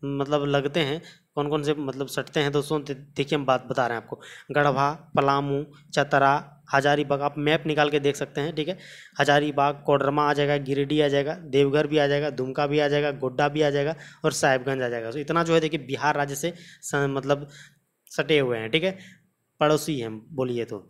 मतलब लगते हैं कौन कौन से मतलब सटते हैं दोस्तों देखिए हम बात बता रहे हैं आपको गढ़वा पलामू चतरा हजारीबाग आप मैप निकाल के देख सकते हैं ठीक है हजारीबाग कोडरमा आ जाएगा गिरिडीह आ जाएगा देवघर भी आ जाएगा दुमका भी आ जाएगा गोड्डा भी आ जाएगा और साहिबगंज आ जाएगा तो इतना जो है देखिए बिहार राज्य से मतलब सटे हुए हैं ठीक है पड़ोसी हैं बोलिए तो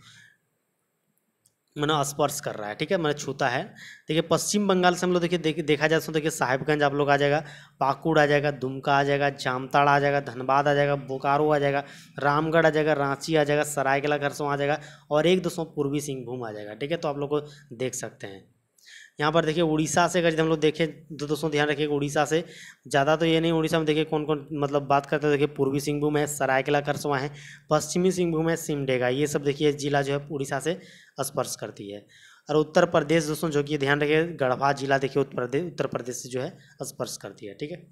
मैंने स्पर्श कर रहा है ठीक है मैंने छूता है देखिए पश्चिम बंगाल से हम लोग देखिए देख, देखा जाए तो देखिए साहिबगंज आप लोग आ जाएगा पाकुड़ आ जाएगा दुमका आ जाएगा जामताड़ा आ जाएगा धनबाद आ जाएगा बोकारो आ जाएगा रामगढ़ आ जाएगा रांची आ जाएगा सरायकला खरसों आ जाएगा और एक दोस्तों पूर्वी सिंहभूम आ जाएगा ठीक है तो आप लोग को देख सकते हैं यहाँ पर देखिए उड़ीसा से अगर हम लोग देखें तो दोस्तों ध्यान रखिएगा उड़ीसा से ज़्यादा तो ये नहीं उड़ीसा में देखिए कौन कौन मतलब बात करते हैं देखिए पूर्वी सिंहभूम है सरायकला खरसवा है पश्चिमी सिंहभूम है सिमडेगा ये सब देखिए जिला जो है उड़ीसा से स्पर्श करती है और उत्तर प्रदेश दोस्तों जो कि ध्यान रखिए गढ़वा जिला देखिए उत्तर प्रदेश उत्तर प्रदेश से जो है स्पर्श करती है ठीक है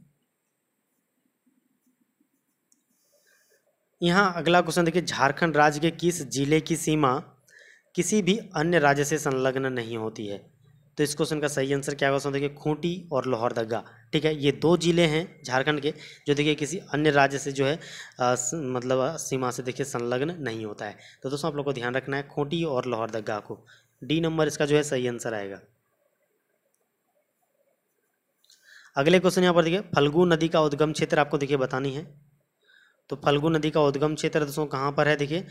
यहाँ अगला क्वेश्चन देखिए झारखंड राज्य के किस जिले की सीमा किसी भी अन्य राज्य से संलग्न नहीं होती है तो इस क्वेश्चन का सही आंसर क्या होगा देखिए खूंटी और लोहरदगा ठीक है ये दो ज़िले हैं झारखंड के जो देखिए किसी अन्य राज्य से जो है आ, स, मतलब सीमा से देखिए संलग्न नहीं होता है तो दोस्तों आप लोग को ध्यान रखना है खूंटी और लोहरदगा को डी नंबर इसका जो है सही आंसर आएगा अगले क्वेश्चन यहाँ पर देखिए फल्गू नदी का उद्गम क्षेत्र आपको देखिए बतानी है तो फल्गू नदी का उद्गम क्षेत्र दोस्तों कहाँ पर है देखिए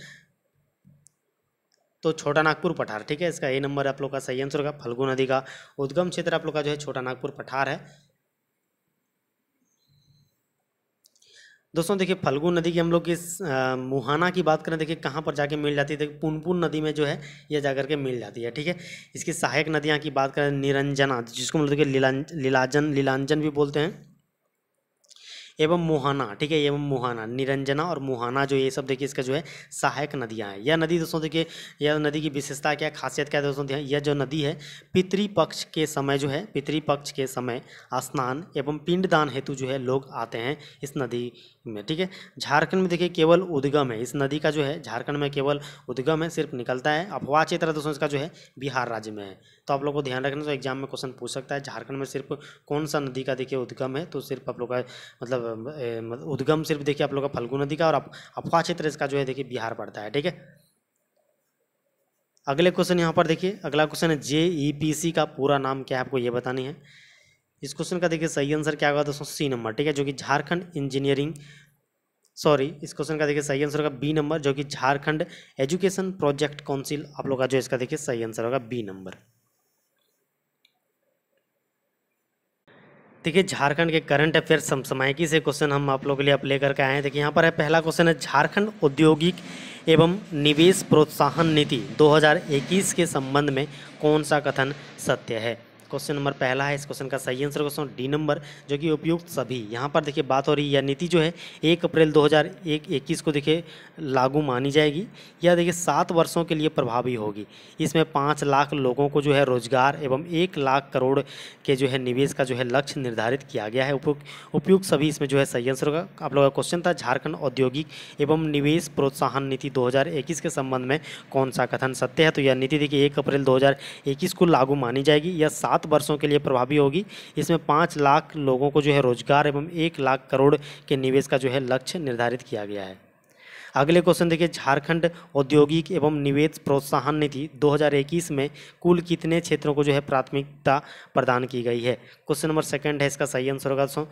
तो छोटा नागपुर पठार ठीक है इसका ए नंबर आप लोग का सही आंसर होगा फल्गू नदी का उद्गम क्षेत्र आप लोग का जो है छोटा नागपुर पठार है दोस्तों देखिए फल्गू नदी की हम लोग की मुहाना की बात करें देखिए कहाँ पर जाके मिल जाती है देखिए पुनपुन नदी में जो है ये जाकर के मिल जाती है ठीक है इसकी सहायक नदियाँ की बात करें निरंजना जिसको हम लोग देखिए लीलांजन लीलांजन भी बोलते हैं एवं मोहाना ठीक है एवं मोहाना निरंजना और मोहाना जो ये सब देखिए इसका जो है सहायक नदियाँ हैं यह नदी दोस्तों देखिए यह नदी की विशेषता क्या खासियत क्या है दोस्तों यह जो नदी है पितृपक्ष के समय जो है पितृपक्ष के समय स्नान एवं पिंडदान हेतु जो है लोग आते हैं इस नदी में ठीक है झारखंड में देखिए केवल उद्गम है इस नदी का जो है झारखंड में केवल उद्गम है सिर्फ निकलता है अफवाह क्षेत्र दोस्तों इसका जो है बिहार राज्य में है तो आप लोग को ध्यान रखना तो एग्जाम में क्वेश्चन पूछ सकता है झारखंड में सिर्फ कौन सा नदी का देखिए उद्गम है तो सिर्फ आप लोग का मतलब, मतलब उद्गम सिर्फ देखिए आप लोग का फल्गु नदी का और अफवाह क्षेत्र इसका जो है देखिए बिहार पड़ता है ठीक है अगले क्वेश्चन यहाँ पर देखिए अगला क्वेश्चन है जे का पूरा नाम क्या है आपको ये बतानी है इस क्वेश्चन का देखिए सही आंसर क्या होगा दोस्तों सी नंबर ठीक है जो कि झारखंड इंजीनियरिंग सॉरी इस क्वेश्चन का देखिए सही आंसर होगा बी नंबर जो कि झारखंड एजुकेशन प्रोजेक्ट काउंसिल आप लोग का जो इसका देखिए सही आंसर होगा बी नंबर देखिए झारखंड के करंट अफेयर समसमायकी से क्वेश्चन हम आप लोग के लिए आप लेकर के आए हैं देखिए यहाँ पर है पहला क्वेश्चन है झारखंड औद्योगिक एवं निवेश प्रोत्साहन नीति 2021 के संबंध में कौन सा कथन सत्य है क्वेश्चन नंबर पहला है इस क्वेश्चन का सही आंसर क्वेश्चन डी नंबर जो कि उपयुक्त सभी यहाँ पर देखिए बात हो रही है यह नीति जो है एक अप्रैल दो हज़ार एक इक्कीस को देखिए लागू मानी जाएगी यह देखिए सात वर्षों के लिए प्रभावी होगी इसमें पाँच लाख लोगों को जो है रोजगार एवं एक लाख करोड़ के जो है निवेश का जो है लक्ष्य निर्धारित किया गया है उपयुक्त उपयुक्त सभी इसमें जो है सही आंसर का आप लोगों का क्वेश्चन था झारखंड औद्योगिक एवं निवेश प्रोत्साहन नीति दो के संबंध में कौन सा कथन सत्य है तो यह नीति देखिए एक अप्रैल दो को लागू मानी जाएगी या सात सात वर्षों के लिए प्रभावी होगी इसमें पाँच लाख लोगों को जो है रोजगार एवं एक लाख करोड़ के निवेश का जो है लक्ष्य निर्धारित किया गया है अगले क्वेश्चन देखिए झारखंड औद्योगिक एवं निवेश प्रोत्साहन नीति 2021 में कुल कितने क्षेत्रों को जो है प्राथमिकता प्रदान की गई है क्वेश्चन नंबर सेकंड है इसका सही आंसर होगा दोस्तों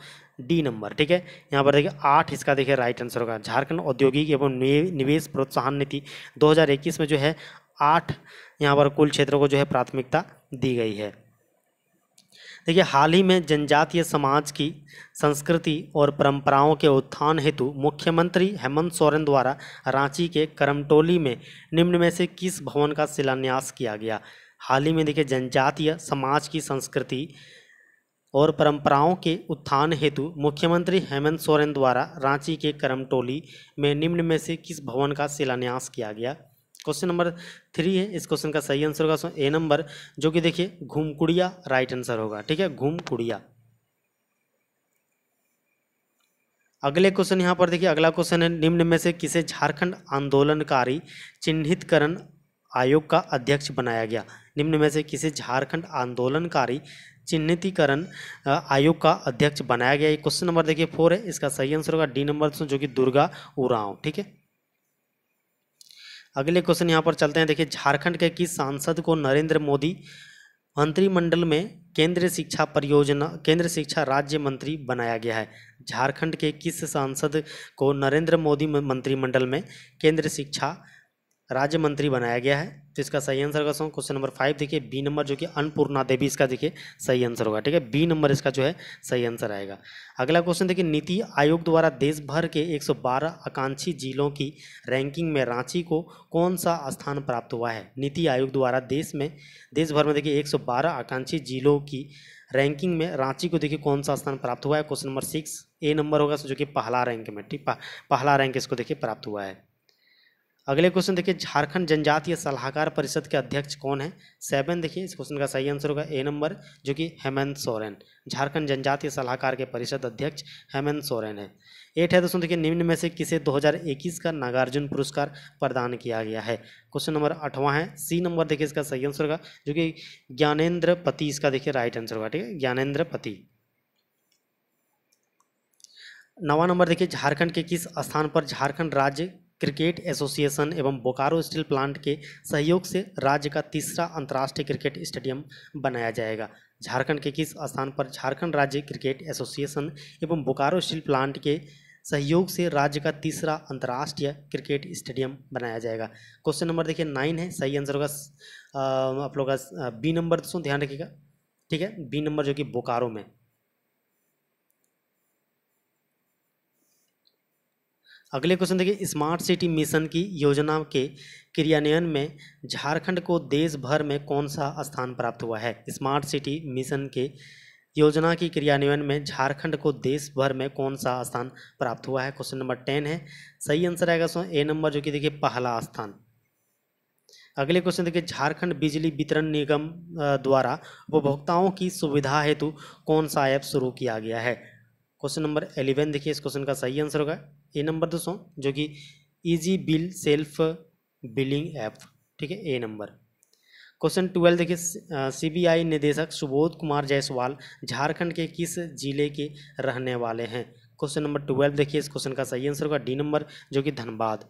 डी नंबर ठीक है यहाँ पर देखिए आठ इसका देखिए राइट आंसर होगा झारखंड औद्योगिक एवं निवेश प्रोत्साहन नीति दो में जो है आठ यहाँ पर कुल क्षेत्रों को जो है प्राथमिकता दी गई है देखिए हाल ही में जनजातीय समाज की संस्कृति और परंपराओं के उत्थान हेतु मुख्यमंत्री हेमंत सोरेन द्वारा रांची के करमटोली में निम्न में से किस भवन का शिलान्यास किया गया हाल ही में देखिए जनजातीय समाज की संस्कृति और परंपराओं के उत्थान हेतु मुख्यमंत्री हेमंत सोरेन द्वारा रांची के करमटोली में निम्न में से किस भवन का शिलान्यास किया गया क्वेश्चन नंबर थ्री है इस क्वेश्चन का सही आंसर होगा ए नंबर जो कि देखिए घूमकुड़िया राइट आंसर होगा ठीक है घूमकुड़िया अगले क्वेश्चन यहाँ पर देखिए अगला क्वेश्चन है निम्न में से किसे झारखंड आंदोलनकारी चिन्हितकरण आयोग का अध्यक्ष बनाया गया निम्न में से किसे झारखंड आंदोलनकारी चिन्हितीकरण आयोग का अध्यक्ष बनाया गया ये क्वेश्चन नंबर देखिए फोर है इसका सही आंसर होगा डी नंबर जो कि दुर्गा उराव ठीक है अगले क्वेश्चन यहाँ पर चलते हैं देखिए झारखंड के किस सांसद को नरेंद्र मोदी मंत्रिमंडल में केंद्रीय शिक्षा परियोजना केंद्र शिक्षा राज्य मंत्री बनाया गया है झारखंड के किस सांसद को नरेंद्र मोदी मंत्रिमंडल में केंद्र शिक्षा राज्य मंत्री बनाया गया है तो इसका सही आंसर होगा सौ क्वेश्चन नंबर फाइव देखिए बी नंबर जो कि अन्नपूर्णा देवी इसका देखिए सही आंसर होगा ठीक है बी नंबर इसका जो है सही आंसर आएगा अगला क्वेश्चन देखिए नीति आयोग द्वारा देश भर के 112 आकांक्षी जिलों की रैंकिंग में रांची को कौन सा स्थान प्राप्त हुआ है नीति आयोग द्वारा देश में देश भर में देखिए एक आकांक्षी जिलों की रैंकिंग में रांची को देखिए कौन सा स्थान प्राप्त हुआ है question number six A number होगा जो कि पहला रैंक में ठीक पहला रैंक इसको देखिए प्राप्त हुआ है अगले क्वेश्चन देखिए झारखंड जनजातीय सलाहकार परिषद के अध्यक्ष कौन है सेवन देखिए इस क्वेश्चन का सही आंसर होगा ए नंबर जो कि हेमंत सोरेन झारखंड जनजातीय सलाहकार के परिषद अध्यक्ष हेमंत सोरेन है एट है दोस्तों देखिए निम्न में से किसे 2021 का नागार्जुन पुरस्कार प्रदान किया गया है क्वेश्चन नंबर आठवां है सी नंबर देखिए इसका सही आंसर होगा जो कि ज्ञानेन्द्र पति इसका देखिए राइट आंसर होगा ठीक है ज्ञानेन्द्र पति नवा नंबर देखिए झारखंड के किस स्थान पर झारखंड राज्य क्रिकेट एसोसिएशन एवं बोकारो स्टील प्लांट के सहयोग से राज्य का तीसरा अंतर्राष्ट्रीय क्रिकेट स्टेडियम बनाया जाएगा झारखंड के किस स्थान पर झारखंड राज्य क्रिकेट एसोसिएशन एवं बोकारो स्टील प्लांट के सहयोग से राज्य का तीसरा अंतर्राष्ट्रीय क्रिकेट स्टेडियम बनाया जाएगा क्वेश्चन नंबर देखिए नाइन है सही आंसर होगा आप लोग का बी नंबर दोस्तों ध्यान रखिएगा ठीक है बी नंबर जो कि बोकारो में अगले क्वेश्चन देखिए स्मार्ट सिटी मिशन की योजना के क्रियान्वयन में झारखंड को देश भर में कौन सा स्थान प्राप्त हुआ है स्मार्ट सिटी मिशन के योजना की क्रियान्वयन में झारखंड को देश भर में कौन सा स्थान प्राप्त हुआ है क्वेश्चन नंबर टेन है सही आंसर आएगा सो ए नंबर जो कि देखिए पहला स्थान अगले क्वेश्चन देखिए झारखंड बिजली वितरण निगम द्वारा उपभोक्ताओं की सुविधा हेतु कौन सा ऐप शुरू किया गया है क्वेश्चन नंबर एलेवन देखिए इस क्वेश्चन का सही आंसर होगा ए नंबर दोस्तों जो कि easy bill self billing app ठीक है ए नंबर क्वेश्चन ट्वेल्व देखिए सीबीआई निदेशक सुबोध कुमार जायसवाल झारखंड के किस जिले के रहने वाले हैं क्वेश्चन नंबर ट्वेल्व देखिए इस क्वेश्चन का सही आंसर होगा डी नंबर जो कि धनबाद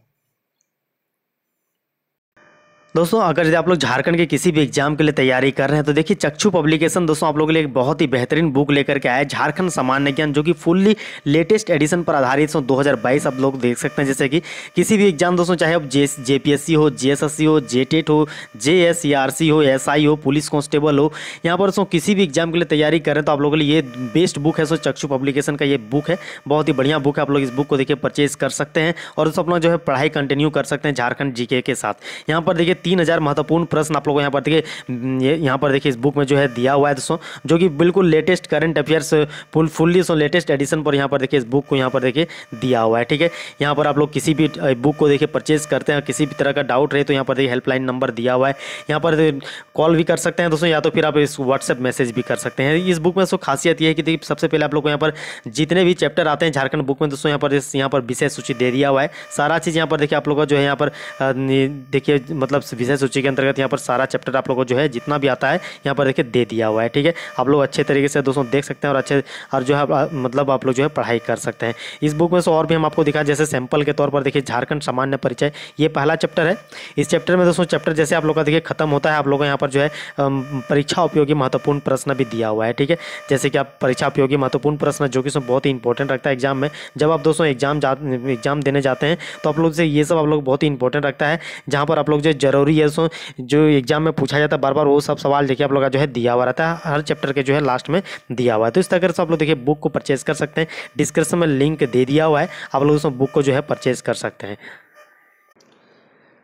दोस्तों अगर यदि आप लोग झारखंड के किसी भी एग्जाम के लिए तैयारी कर रहे हैं तो देखिए चक्षु पब्लिकेशन दोस्तों आप लोगों के लिए एक बहुत ही बेहतरीन बुक लेकर के आए झारखंड सामान्य ज्ञान जो कि फुल्ली लेटेस्ट एडिशन पर आधारित हज़ार 2022 आप लोग देख सकते हैं जैसे कि किसी भी एग्जाम दोस्तों चाहे आप जे सी हो सी हो टेट e हो सी e हो आई हो पुलिस कॉन्स्टेबल हो यहाँ पर सो किसी भी एग्जाम के लिए तैयारी करें तो आप लोगों के लिए ये बेस्ट बुक है सो चक्षु पब्लिकेशन का ये बुक है बहुत ही बढ़िया बुक है आप लोग इस बुक को देखिए परचेज कर सकते हैं और दोस्तों अपना जो है पढ़ाई कंटिन्यू कर सकते हैं झारखंड जी के साथ यहाँ पर देखिए तीन हज़ार महत्वपूर्ण प्रश्न आप लोगों यहाँ पर देखिए यहाँ पर देखिए इस बुक में जो है दिया हुआ है दोस्तों जो कि बिल्कुल latest current affairs full fully so latest edition पर यहाँ पर देखिए इस बुक को यहाँ पर देखिए दिया हुआ है ठीक है यहाँ पर आप लोग किसी भी बुक को देखिए परचेज करते हैं किसी भी तरह का डाउट रहे तो यहाँ पर देखिए हेल्पलाइन नंबर दिया हुआ है यहाँ पर कॉल भी कर सकते हैं दोस्तों या तो फिर आप इस व्हाट्सएप मैसेज भी कर सकते हैं इस बुक में दोस्तों खासियत यह है कि देखिए सबसे पहले आप लोग को यहाँ पर जितने भी चैप्टर आते हैं झारखंड बुक में दोस्तों यहाँ पर यहाँ पर विषय सूची दे दिया हुआ है सारा चीज़ यहाँ पर देखिए आप लोग का जो है यहाँ पर देखिए मतलब विषय सूची के अंतर्गत यहाँ पर सारा चैप्टर आप लोगों को जो है जितना भी आता है यहाँ पर देखिए दे दिया हुआ है ठीक है आप लोग अच्छे तरीके से दोस्तों देख सकते हैं और अच्छे और जो है मतलब आप लोग जो है पढ़ाई कर सकते हैं इस बुक में से और भी हम आपको दिखा जैसे सैंपल के तौर पर देखिए झारखंड सामान्य परिचय ये पहला चैप्टर है इस चैप्टर में दोस्तों चैप्टर जैसे आप लोग का देखिए खत्म होता है आप को यहाँ पर जो है परीक्षा उपयोगी महत्वपूर्ण प्रश्न भी दिया हुआ है ठीक है जैसे कि आप परीक्षा उपयोगी महत्वपूर्ण प्रश्न जो कि बहुत ही इंपॉर्टेंट रखता है एग्जाम में जब आप दोस्तों एग्जाम एग्जाम देने जाते हैं तो आप लोग से ये सब आप लोग बहुत ही इंपॉर्टेंट रखता है जहाँ पर आप लोग जो जरूर जरूरी है सो जो एग्जाम में पूछा जाता है बार बार वो सब सवाल देखिए आप लोग का जो है दिया हुआ रहता है हर चैप्टर के जो है लास्ट में दिया हुआ है तो इस तरह से आप लोग देखिए बुक को परचेज कर सकते हैं डिस्क्रिप्शन में लिंक दे दिया हुआ है आप लोग उसमें बुक को जो है परचेज कर सकते हैं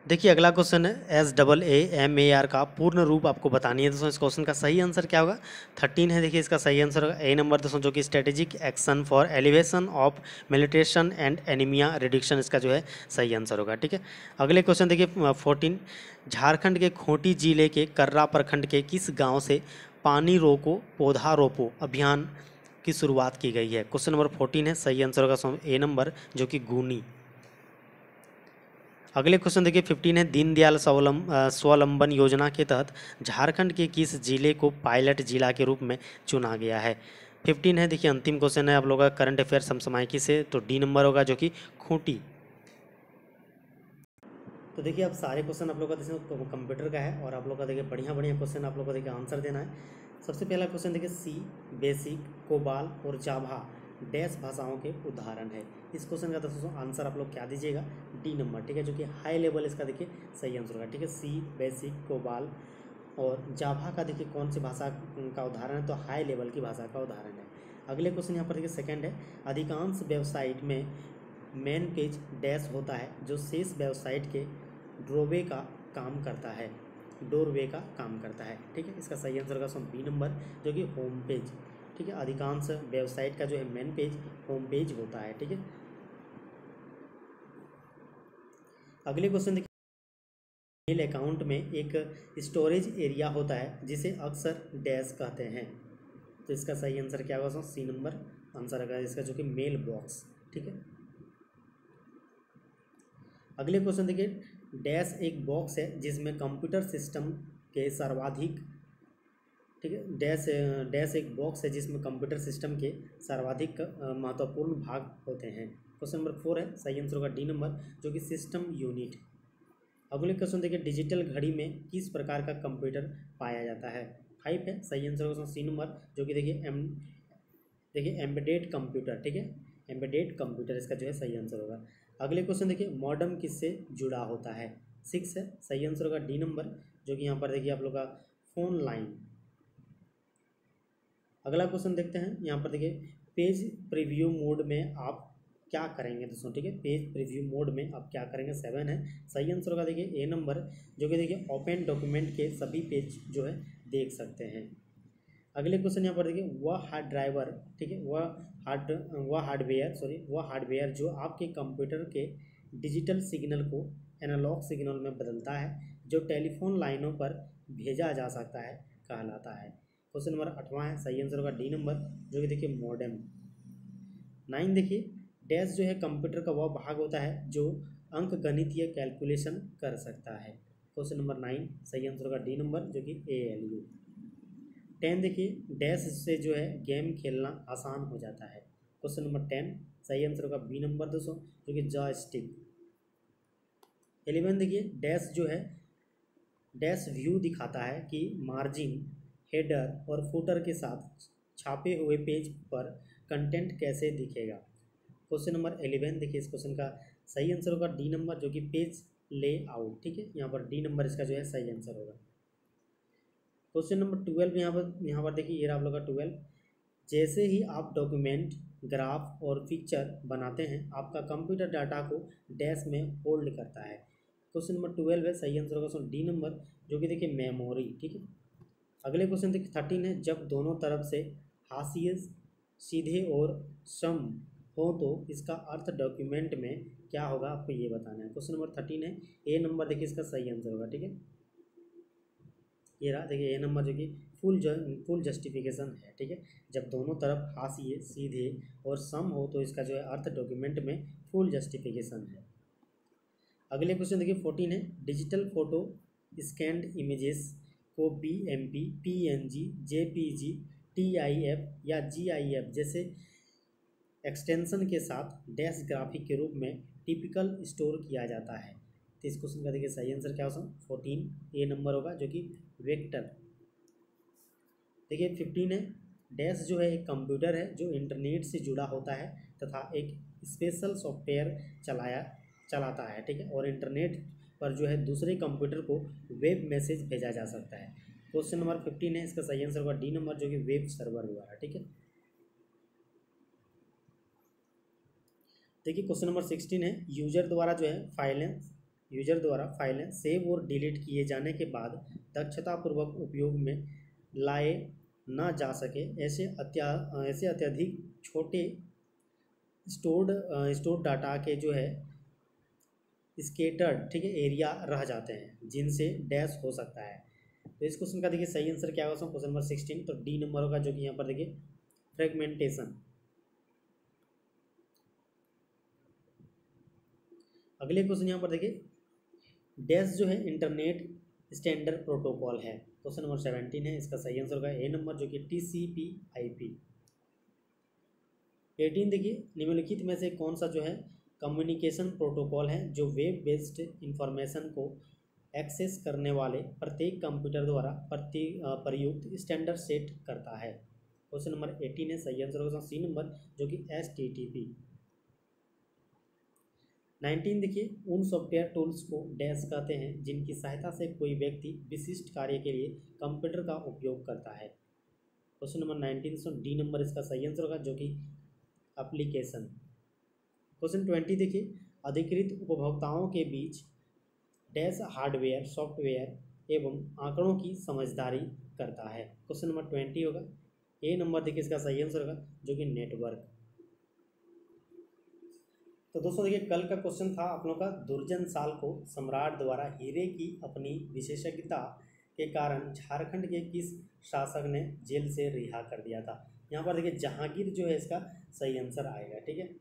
देखिए अगला क्वेश्चन है S double A M A R का पूर्ण रूप आपको बतानी है दोस्तों इस क्वेश्चन का सही आंसर क्या होगा थर्टीन है देखिए इसका सही आंसर होगा ए नंबर दोस्तों जो कि strategic action for alleviation of militation and anaemia reduction इसका जो है सही आंसर होगा ठीक है अगले क्वेश्चन देखिए फोर्टीन झारखंड के खोटी जिले के कर्रा प्रखंड के किस गाँव से पानी रोको पौधा रोपो अभियान की शुरुआत की गई है क्वेश्चन नंबर फोर्टीन है सही आंसर होगा ए नंबर जो कि गुनी अगले क्वेश्चन देखिए फिफ्टीन है दीनदयाल स्वलम स्वावलंबन योजना के तहत झारखंड के किस जिले को पायलट जिला के रूप में चुना गया है फिफ्टीन है देखिए अंतिम क्वेश्चन है आप लोगों का करंट अफेयर समसमायकी से तो डी नंबर होगा जो कि खूंटी तो देखिए आप सारे क्वेश्चन आप लोग का देखिए कंप्यूटर तो का है और आप लोग का देखिए बढ़िया बढ़िया क्वेश्चन आप लोग को देखिए आंसर देना है सबसे पहला क्वेश्चन देखिए सी बेसिक कोबाल और जाभा डैश भाषाओं के उदाहरण है इस क्वेश्चन का दोस्तों आंसर आप लोग क्या दीजिएगा डी नंबर ठीक है जो कि हाई लेवल इसका देखिए सही आंसर होगा ठीक है सी बेसिक कोबाल और जाभा का देखिए कौन सी भाषा का उदाहरण है तो हाई लेवल की भाषा का उदाहरण है अगले क्वेश्चन यहाँ पर देखिए सेकेंड है अधिकांश वेबसाइट में मेन पेज डैश होता है जो शेष वेबसाइट के ड्रोवे का काम करता है डोरवे का काम करता है ठीक है इसका सही आंसर होगा बी नंबर जो कि होम पेज ठीक है अधिकांश वेबसाइट का जो है मेन पेज होम पेज होता है ठीक है अगले क्वेश्चन देखिए मेल अकाउंट में एक स्टोरेज एरिया होता है जिसे अक्सर डैश कहते हैं तो इसका सही आंसर क्या होगा सी नंबर आंसर अगर इसका जो कि मेल बॉक्स ठीक है अगले क्वेश्चन देखिए डैश एक बॉक्स है जिसमें कंप्यूटर सिस्टम के सर्वाधिक ठीक है डैश डैश एक बॉक्स है जिसमें कंप्यूटर सिस्टम के सर्वाधिक महत्वपूर्ण भाग होते हैं क्वेश्चन नंबर फोर है सही आंसर होगा डी नंबर जो कि सिस्टम यूनिट अगले क्वेश्चन देखिए डिजिटल घड़ी में किस प्रकार का कंप्यूटर पाया जाता है फाइव है सही आंसर होगा सी नंबर जो कि देखिए एम देखिए एम्बेडेड कंप्यूटर ठीक है एम्बेडेड कंप्यूटर इसका जो है सही आंसर होगा अगले क्वेश्चन देखिए मॉडर्म किससे जुड़ा होता है सिक्स है सही आंसर होगा डी नंबर जो कि यहाँ पर देखिए आप लोग का फ़ोन लाइन अगला क्वेश्चन देखते हैं यहाँ पर देखिए पेज प्रीव्यू मोड में आप क्या करेंगे दोस्तों ठीक है पेज प्रीव्यू मोड में आप क्या करेंगे सेवन है सही आंसर होगा देखिए ए नंबर जो कि देखिए ओपन डॉक्यूमेंट के सभी पेज जो है देख सकते हैं अगले क्वेश्चन यहाँ पर देखिए वह हार्ड ड्राइवर ठीक है वह हार्ड वह हार्डवेयर सॉरी वह हार्डवेयर जो आपके कंप्यूटर के डिजिटल सिग्नल को एनालॉग सिग्नल में बदलता है जो टेलीफोन लाइनों पर भेजा जा सकता है कहलाता है क्वेश्चन नंबर अठवा है सही आंसर होगा डी नंबर जो कि देखिए मॉडर्न नाइन देखिए डैश जो है कंप्यूटर का वह भाग होता है जो अंक गणित या कैलकुलेशन कर सकता है क्वेश्चन नंबर नाइन सही आंसर होगा डी नंबर जो कि ए एल यू टेन देखिए डैश से जो है गेम खेलना आसान हो जाता है क्वेश्चन नंबर टेन सही आंसर होगा बी नंबर दोस्तों जो कि जॉय स्टिक एलिवन देखिए डैश जो है डैश व्यू दिखाता है कि मार्जिन हेडर और फुटर के साथ छापे हुए पेज पर कंटेंट कैसे दिखेगा क्वेश्चन नंबर एलेवन देखिए इस क्वेश्चन का सही आंसर होगा डी नंबर जो कि पेज ले आउट ठीक है यहाँ पर डी नंबर इसका जो है सही आंसर होगा क्वेश्चन नंबर ट्वेल्व यहाँ पर यहाँ पर देखिए ये आप लोग का ट्वेल्व जैसे ही आप डॉक्यूमेंट ग्राफ और पिक्चर बनाते हैं आपका कंप्यूटर डाटा को डैश में होल्ड करता है क्वेश्चन नंबर ट्वेल्व है सही आंसर होगा डी नंबर जो कि देखिए मेमोरी ठीक है अगले क्वेश्चन देखिए थर्टीन है जब दोनों तरफ से हाशिए सीधे और सम हो तो इसका अर्थ डॉक्यूमेंट में क्या होगा आपको ये बताना है क्वेश्चन नंबर थर्टीन है ए नंबर देखिए इसका सही आंसर होगा ठीक है ये रहा देखिए ए नंबर जो कि फुल ज फुल जस्टिफिकेशन है ठीक है जब दोनों तरफ हाशिए सीधे और सम हो तो इसका जो है अर्थ डॉक्यूमेंट में फुल जस्टिफिकेशन है अगले क्वेश्चन देखिए फोर्टीन है डिजिटल फोटो स्कैंड इमेजेस को P M P P N G J P G T I F या जी आई एफ जैसे एक्सटेंशन के साथ डैश ग्राफिक के रूप में टिपिकल स्टोर किया जाता है तो इस क्वेश्चन का देखिए सही आंसर क्या होगा फोर्टीन ए नंबर होगा जो कि वेक्टर देखिए फिफ्टीन है डैश जो है एक कंप्यूटर है जो इंटरनेट से जुड़ा होता है तथा एक स्पेशल सॉफ्टवेयर चलाया चलाता है ठीक है और इंटरनेट पर जो है दूसरे कंप्यूटर को वेब मैसेज भेजा जा सकता है क्वेश्चन नंबर फिफ्टीन है इसका सही आंसर होगा डी नंबर जो कि वेब सर्वर द्वारा ठीक है देखिए क्वेश्चन नंबर सिक्सटीन है यूजर द्वारा जो है फाइलें यूजर द्वारा फाइलें सेव और डिलीट किए जाने के बाद दक्षतापूर्वक उपयोग में लाए ना जा सके ऐसे अत्या ऐसे अत्यधिक छोटे स्टोर्ड स्टोर डाटा के जो है स्केटर्ड ठीक है एरिया रह जाते हैं जिनसे डैश हो सकता है तो इस क्वेश्चन का देखिए सही आंसर क्या होगा क्वेश्चन नंबर सिक्सटीन तो डी नंबर होगा जो कि यहाँ पर देखिए फ्रेगमेंटेशन अगले क्वेश्चन यहाँ पर देखिए डैश जो है इंटरनेट स्टैंडर्ड प्रोटोकॉल है क्वेश्चन नंबर सेवेंटीन है इसका सही आंसर होगा ए नंबर जो कि T C P I P eighteen देखिए निम्नलिखित में से कौन सा जो है कम्युनिकेशन प्रोटोकॉल है जो वेब बेस्ड इंफॉर्मेशन को एक्सेस करने वाले प्रत्येक कंप्यूटर द्वारा प्रति प्रयुक्त स्टैंडर्ड सेट करता है क्वेश्चन नंबर एटीन है सही आंसर होगा सी नंबर जो कि S T T P nineteen देखिए उन सॉफ्टवेयर टूल्स को डैश कहते हैं जिनकी सहायता से कोई व्यक्ति विशिष्ट कार्य के लिए कंप्यूटर का उपयोग करता है क्वेश्चन नंबर नाइनटीन सौ डी नंबर इसका सही आंसर होगा जो कि अप्लीकेशन क्वेश्चन ट्वेंटी देखिए अधिकृत उपभोक्ताओं के बीच डैश हार्डवेयर सॉफ्टवेयर एवं आंकड़ों की समझदारी करता है क्वेश्चन नंबर ट्वेंटी होगा ए नंबर देखिए इसका सही आंसर होगा जो कि नेटवर्क तो दोस्तों देखिए कल का क्वेश्चन था आप लोगों का दुर्जन साल को सम्राट द्वारा हीरे की अपनी विशेषज्ञता के कारण झारखंड के किस शासक ने जेल से रिहा कर दिया था यहाँ पर देखिए जहांगीर जो है इसका सही आंसर आएगा ठीक है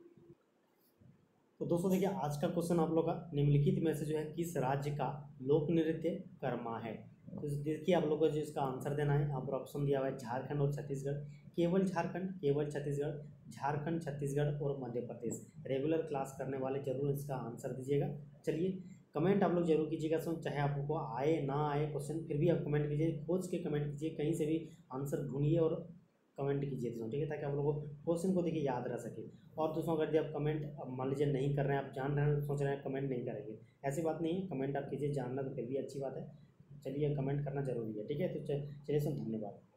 तो दोस्तों देखिए आज का क्वेश्चन आप लोग का निम्नलिखित में से जो है किस राज्य का लोक नृत्य कर्मा है तो देखिए आप लोगों को जो इसका आंसर देना है आप ऑप्शन दिया हुआ है झारखंड और छत्तीसगढ़ केवल झारखंड केवल छत्तीसगढ़ झारखंड छत्तीसगढ़ और मध्य प्रदेश रेगुलर क्लास करने वाले जरूर इसका आंसर दीजिएगा चलिए कमेंट आप लोग जरूर कीजिएगा सुन चाहे आपको आए ना आए क्वेश्चन फिर भी आप कमेंट कीजिए खोज के कमेंट कीजिए कहीं से भी आंसर ढूंढिए और कमेंट कीजिए दोस्तों ठीक है ताकि आप लोगों को क्वेश्चन को देखिए याद रह सके और दोस्तों अगर यदि आप कमेंट मान लीजिए नहीं कर रहे हैं आप जान रहे हैं सोच रहे हैं कमेंट नहीं करेंगे ऐसी बात नहीं है कमेंट आप कीजिए जानना तो फिर भी अच्छी बात है चलिए कमेंट करना जरूरी है ठीक है तो चलिए सर धन्यवाद